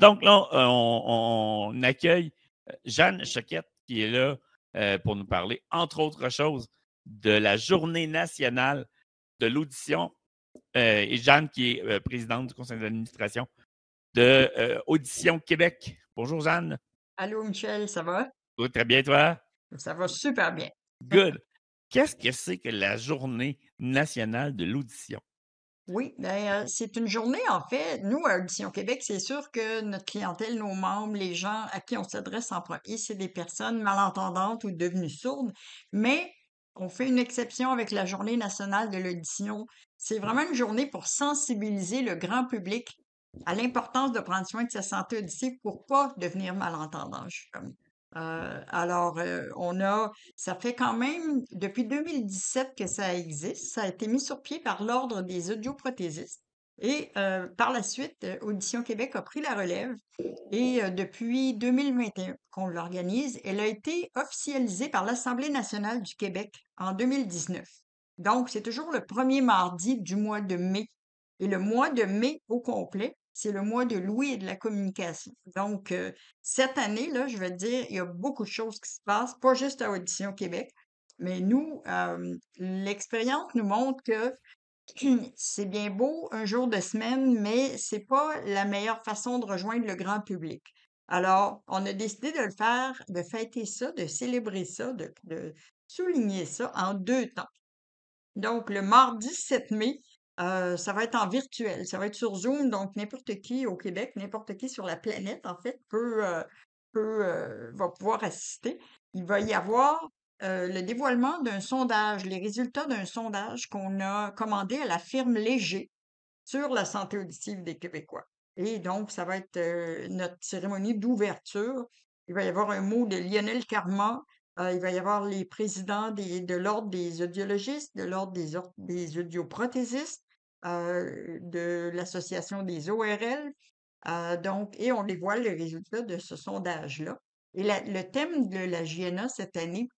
Donc là, on, accueille euh, Jeanne Choquette qui est là euh, pour nous parler, entre autres choses, de la journée nationale de l'audition. Euh, et Jeanne qui est présidente du conseil d'administration de Audition Québec. Bonjour Jeanne. Allô Michel, ça va? très bien, toi? Ça va super bien. Good. Qu'est-ce que c'est que la journée nationale de l'audition? Oui, ben, euh, c'est une journée, en fait. Nous, à Audition Québec, c'est sûr que notre clientèle, nos membres, les gens à qui on s'adresse en premier, c'est des personnes malentendantes ou devenues sourdes. Mais on fait une exception avec la Journée nationale de l'audition. C'est mmh. vraiment une journée pour sensibiliser le grand public à l'importance de prendre soin de sa santé auditive pour pas devenir malentendant, comme... Euh, alors, euh, on a, ça fait quand même depuis 2017 que ça existe. Ça a été mis sur pied par l'Ordre des audioprothésistes. Et euh, par la suite, Audition Québec a pris la relève et depuis 2021 qu'on l'organise, elle a été officialisée par l'Assemblée nationale du Québec en 2019. Donc, c'est toujours le premier mardi du mois de mai. Et le mois de mai au complet, c'est le mois de Louis et de la communication. Donc, euh, cette année-là, je veux dire, il y a beaucoup de choses qui se passent, pas juste à Audition Québec, mais nous, euh, l'expérience nous montre que c'est bien beau un jour de semaine, mais c'est pas la meilleure façon de rejoindre le grand public. Alors, on a décidé de le faire, de fêter ça, de célébrer ça, de souligner ça en deux temps. Donc, le mardi 7 mai, ça va être en virtuel, ça va être sur Zoom, donc n'importe qui au Québec, n'importe qui sur la planète, en fait, peut, va pouvoir assister. Il va y avoir le dévoilement d'un sondage, les résultats d'un sondage qu'on a commandé à la firme Léger sur la santé auditive des Québécois. Et donc, ça va être notre cérémonie d'ouverture. Il va y avoir un mot de Lionel Carman, il va y avoir les présidents de l'Ordre des audiologistes, de l'Ordre des, des audioprothésistes, euh, de l'Association des ORL. Euh, et on les voit, le résultat de ce sondage-là. Et le thème de la JNA cette année,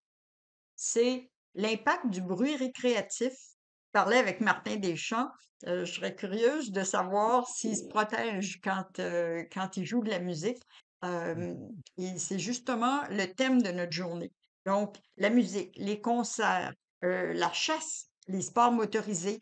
c'est l'impact du bruit récréatif. Je parlais avec Martin Deschamps. Euh, je serais curieuse de savoir s'il se protège quand, il joue de la musique. Mmh. et c'est justement le thème de notre journée. Donc, la musique, les concerts, la chasse, les sports motorisés,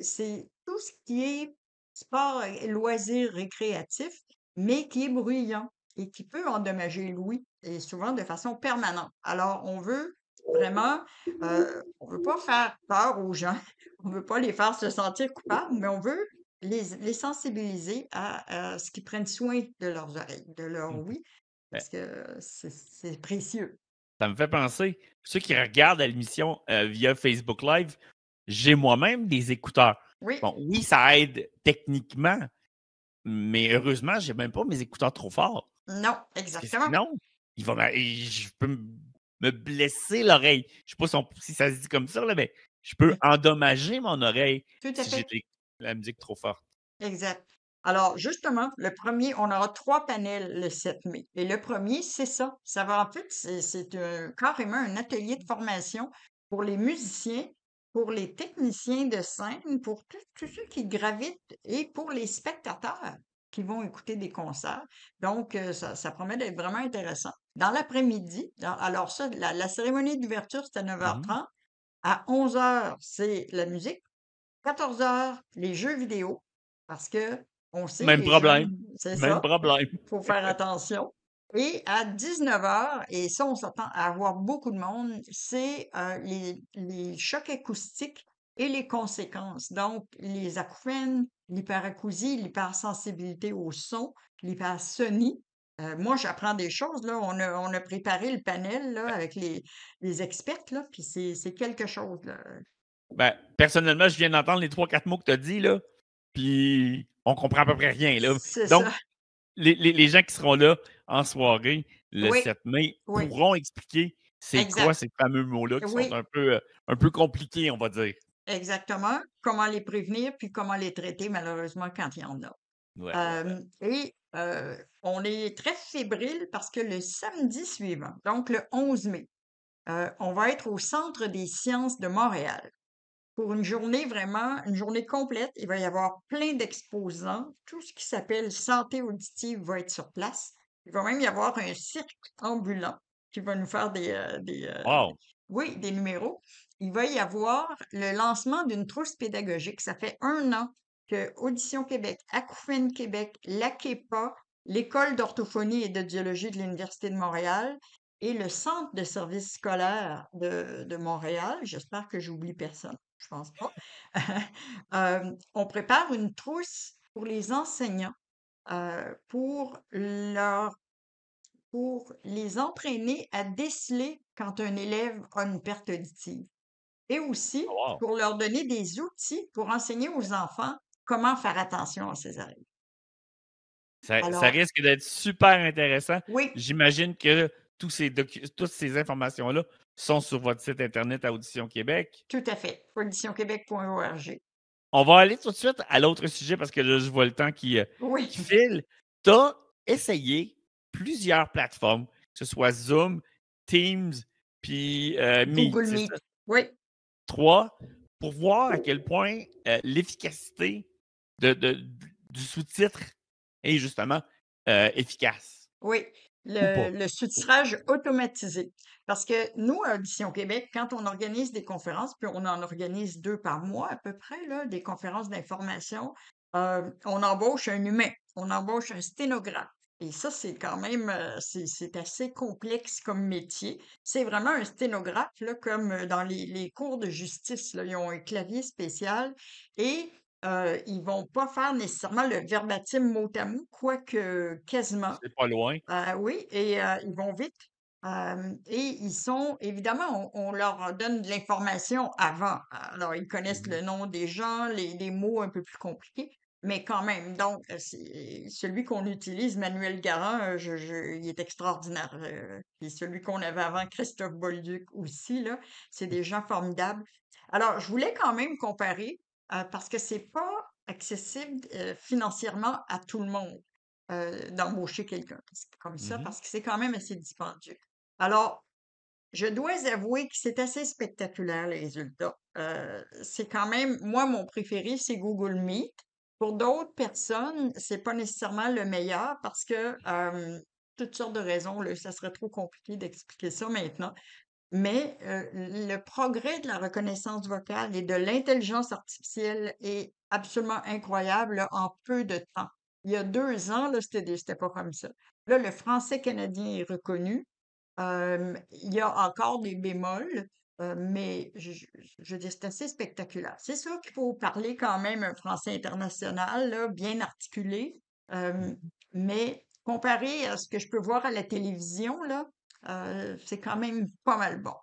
c'est tout ce qui est sport, loisirs récréatifs, mais qui est bruyant et qui peut endommager l'ouïe et souvent de façon permanente. Alors, on veut vraiment, on euh, on veut pas faire peur aux gens, on veut pas les faire se sentir coupables, mais on veut les, les sensibiliser à, ce qu'ils prennent soin de leurs oreilles, de leur mmh. ouïe, eh parce que c'est précieux. Ça me fait penser, ceux qui regardent l'émission euh, via Facebook Live, j'ai moi-même des écouteurs. Oui. ça aide techniquement, mais heureusement, j'ai même pas mes écouteurs trop forts. Non, exactement. Non, il va je peux me blesser l'oreille. Je sais pas si, ça se dit comme ça, mais je peux endommager mon oreille si j'ai la musique trop forte. Exact. Alors, justement, le premier, on aura trois panels le 7 mai. Et le premier, c'est ça. Ça va, en fait, c'est euh, carrément un atelier de formation pour les musiciens pour les techniciens de scène, pour tous ceux qui gravitent et pour les spectateurs qui vont écouter des concerts. Donc, euh, ça, promet d'être vraiment intéressant. Dans l'après-midi, alors ça, la, cérémonie d'ouverture, c'est mmh. à 9h30. À 11h, c'est la musique. 14h, les jeux vidéo, parce que on sait. Même problème. ça. Même problème. Il faut faire attention. Et à 19h, et ça, on s'attend à avoir beaucoup de monde, c'est euh, les, chocs acoustiques et les conséquences. Donc, les acouphènes, l'hyperacousie, l'hypersensibilité au son, l'hypersonie. Euh, moi, j'apprends des choses. Là. On, a, préparé le panel ben avec les, les experts, là, puis c'est quelque chose. Ben, personnellement, je viens d'entendre les trois, quatre mots que tu as dit, là, puis on comprend à peu près rien. Là. Donc, les, les, gens qui seront là en soirée le 7 mai pourront expliquer c'est quoi ces fameux mots-là qui sont un peu, euh, un peu compliqués, on va dire. Exactement. Comment les prévenir, puis comment les traiter, malheureusement, quand il y en a. Euh, et euh, on est très fébrile parce que le samedi suivant, donc le 11 mai, on va être au Centre des sciences de Montréal pour une journée vraiment, une journée complète. Il va y avoir plein d'exposants. Tout ce qui s'appelle santé auditive va être sur place. Il va même y avoir un cirque ambulant qui va nous faire des, euh, euh, oui, des numéros. Il va y avoir le lancement d'une trousse pédagogique. Ça fait un an que Audition Québec, Acouphène Québec, la KEPA, l'École d'orthophonie et de biologie de l'Université de Montréal et le Centre de services scolaires de, de Montréal, j'espère que j'oublie personne, je pense pas. on prépare une trousse pour les enseignants, pour leur pour les entraîner à déceler quand un élève a une perte auditive. Et aussi oh, pour leur donner des outils pour enseigner aux enfants comment faire attention à ces arrêts. ça risque d'être super intéressant. Oui. J'imagine que toutes ces informations-là sont sur votre site Internet à Audition Québec. Tout à fait, AuditionQuébec.org. On va aller tout de suite à l'autre sujet parce que là, je vois le temps qui, euh, file. Tu as essayé plusieurs plateformes, que ce soit Zoom, Teams, puis euh, Meet. Google Meet, oui. Trois, pour voir à quel point euh, l'efficacité du sous-titre est justement efficace. Oui le, le automatisé. Parce que nous, à euh, Audition Québec, quand on organise des conférences, puis on en organise deux par mois à peu près, là, des conférences d'information, euh, on embauche un humain, on embauche un sténographe. Et ça, c'est quand même, euh, c'est assez complexe comme métier. C'est vraiment un sténographe, comme dans les, cours de justice. Là, ils ont un clavier spécial et ils euh, ils vont pas faire nécessairement le verbatim mot à mot, quoique quasiment. C'est pas loin. Euh, oui, et euh, ils vont vite. et ils sont, évidemment, on, leur donne de l'information avant. Alors, ils connaissent mmh le nom des gens, les, mots un peu plus compliqués, mais quand même. Donc, celui qu'on utilise, Manuel Garin, je, il est extraordinaire. et celui qu'on avait avant, Christophe Bolduc aussi, là, c'est des gens formidables. Alors, je voulais quand même comparer euh, parce que ce n'est pas accessible euh, financièrement à tout le monde euh, d'embaucher quelqu'un comme mmh ça, parce que c'est quand même assez dispendieux. Alors, je dois avouer que c'est assez spectaculaire les résultats. c'est quand même, moi, mon préféré, c'est Google Meet. Pour d'autres personnes, ce n'est pas nécessairement le meilleur parce que toutes sortes de raisons. ça serait trop compliqué d'expliquer ça maintenant. Mais euh, le progrès de la reconnaissance vocale et de l'intelligence artificielle est absolument incroyable en peu de temps. Il y a deux ans, c'était pas comme ça. Là, le français canadien est reconnu. il y a encore des bémols, euh, mais je, je dis c'est assez spectaculaire. C'est sûr qu'il faut parler quand même un français international, bien articulé, mmh mais comparé à ce que je peux voir à la télévision, là, euh, c'est quand même pas mal bon.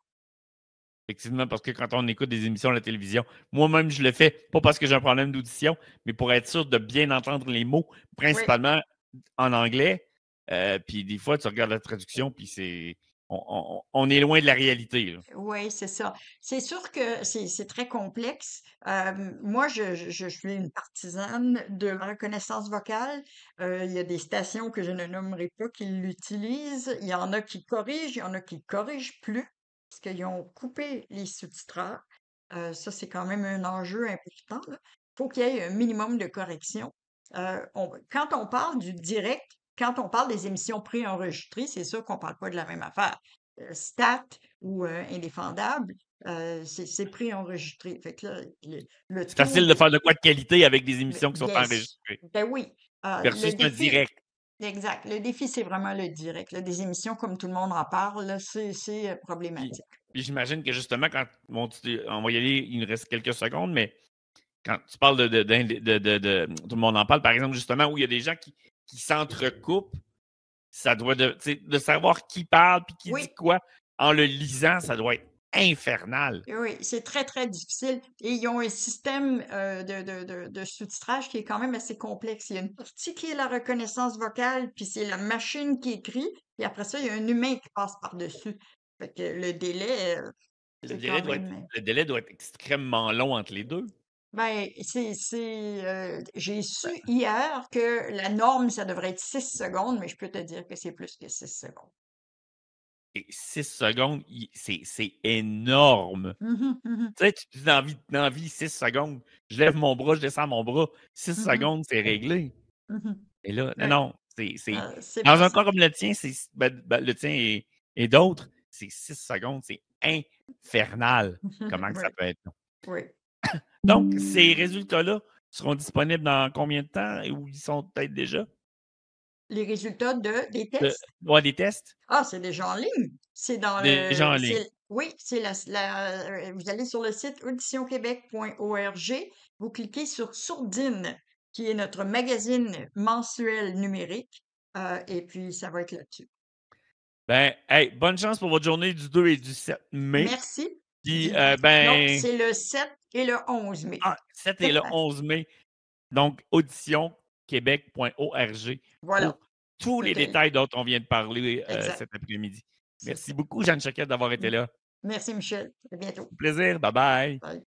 Effectivement, parce que quand on écoute des émissions à la télévision, moi-même, je le fais, pas parce que j'ai un problème d'audition, mais pour être sûr de bien entendre les mots, principalement en anglais. Euh, puis des fois, tu regardes la traduction, puis c'est on, est loin de la réalité. Oui, c'est ça. C'est sûr que c'est très complexe. moi, je, suis une partisane de la reconnaissance vocale. Euh, il y a des stations que je ne nommerai pas qui l'utilisent. Il y en a qui corrigent, il y en a qui corrigent plus, parce qu'ils ont coupé les substrats. titres euh, ça, c'est quand même un enjeu important. Il faut qu'il y ait un minimum de correction. Euh, quand on parle du direct, quand on parle des émissions pré-enregistrées, c'est sûr qu'on ne parle pas de la même affaire. Euh, Stat ou euh, indéfendable, euh, c'est préenregistré. Fait que c'est facile de faire de quoi de qualité avec des émissions qui sont enregistrées. Ben oui. Ah, Versus le, direct. Exact. Le défi, c'est vraiment le direct. des émissions, comme tout le monde en parle, c'est problématique. j'imagine que justement, quand on va y aller, il nous reste quelques secondes, mais quand tu parles de, de, Tout le monde en parle, par exemple, justement, où il y a des gens qui, qui s'entrecoupent, ça doit de, savoir qui parle puis qui dit quoi en le lisant, ça doit être infernal. Oui, c'est très, très difficile. Et ils ont un système euh, de, de, sous-titrage qui est quand même assez complexe. Il y a une partie qui est la reconnaissance vocale, puis c'est la machine qui écrit, et après ça, il y a un humain qui passe par-dessus. que le délai. Euh, euh le délai doit être extrêmement long entre les deux. Ben, c'est, euh, j'ai su hier que la norme, ça devrait être six secondes, mais je peux te dire que c'est plus que six secondes. Et 6 secondes, c'est, c'est énorme. Mmh mmh tu sais, tu as envie, dans 6 secondes, je lève mon bras, je descends mon bras, Six mmh secondes, c'est réglé. Et là, non, c'est. c'est... Ah, un corps comme le tien, c'est, ben, ben, le tien et, d'autres, c'est six secondes, c'est infernal. Comment ça peut être Oui. Donc, ces résultats-là seront disponibles dans combien de temps et où ils sont peut-être déjà? Les résultats de, des tests? des tests. Ah, c'est déjà en ligne. C'est dans le. en ligne. Oui, c'est la, Vous allez sur le site auditionquebec.org, vous cliquez sur Sourdine, qui est notre magazine mensuel numérique, euh, et puis ça va être là-dessus. Ben, hey, bonne chance pour votre journée du 2 et du 7 mai. Merci. Euh, ben c'est le 7 et le 11 mai. Ah, 7 le 11 mai. Donc, auditionquebec.org. Voilà. tous les détails dont on vient de parler euh, cet après-midi. Merci beaucoup, Jeanne Choquette, d'avoir été mmh. là. Merci, Michel. À bientôt. Plaisir. Bye-bye. bye bye